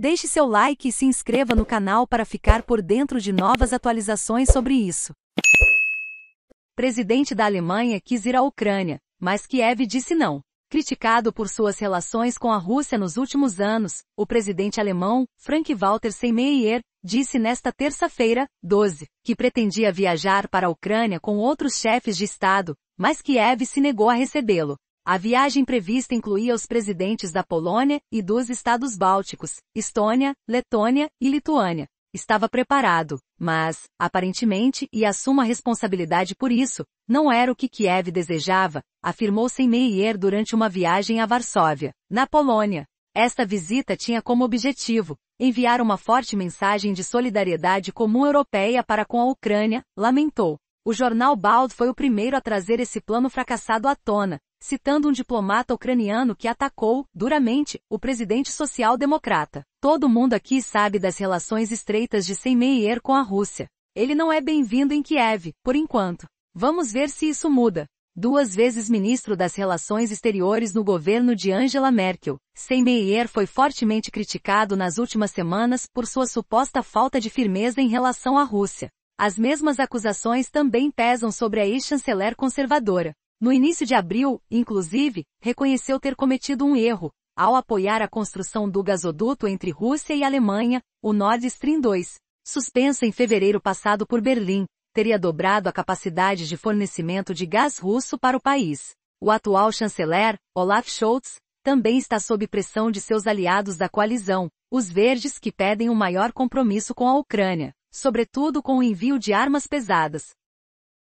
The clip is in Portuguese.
Deixe seu like e se inscreva no canal para ficar por dentro de novas atualizações sobre isso. Presidente da Alemanha quis ir à Ucrânia, mas Kiev disse não. Criticado por suas relações com a Rússia nos últimos anos, o presidente alemão, Frank-Walter Steinmeier, disse nesta terça-feira, 12, que pretendia viajar para a Ucrânia com outros chefes de Estado, mas Kiev se negou a recebê-lo. A viagem prevista incluía os presidentes da Polônia e dos estados bálticos, Estônia, Letônia e Lituânia. Estava preparado, mas, aparentemente, e assumo a responsabilidade por isso, não era o que Kiev desejava, afirmou Semeier durante uma viagem a Varsóvia, na Polônia. Esta visita tinha como objetivo enviar uma forte mensagem de solidariedade comum europeia para com a Ucrânia, lamentou. O jornal Bald foi o primeiro a trazer esse plano fracassado à tona, citando um diplomata ucraniano que atacou, duramente, o presidente social-democrata. Todo mundo aqui sabe das relações estreitas de Semeyer com a Rússia. Ele não é bem-vindo em Kiev, por enquanto. Vamos ver se isso muda. Duas vezes ministro das Relações Exteriores no governo de Angela Merkel, Semeyer foi fortemente criticado nas últimas semanas por sua suposta falta de firmeza em relação à Rússia. As mesmas acusações também pesam sobre a ex-chanceler conservadora. No início de abril, inclusive, reconheceu ter cometido um erro, ao apoiar a construção do gasoduto entre Rússia e Alemanha, o Nord Stream 2, suspenso em fevereiro passado por Berlim, teria dobrado a capacidade de fornecimento de gás russo para o país. O atual chanceler, Olaf Scholz, também está sob pressão de seus aliados da coalizão, os verdes que pedem um maior compromisso com a Ucrânia, sobretudo com o envio de armas pesadas,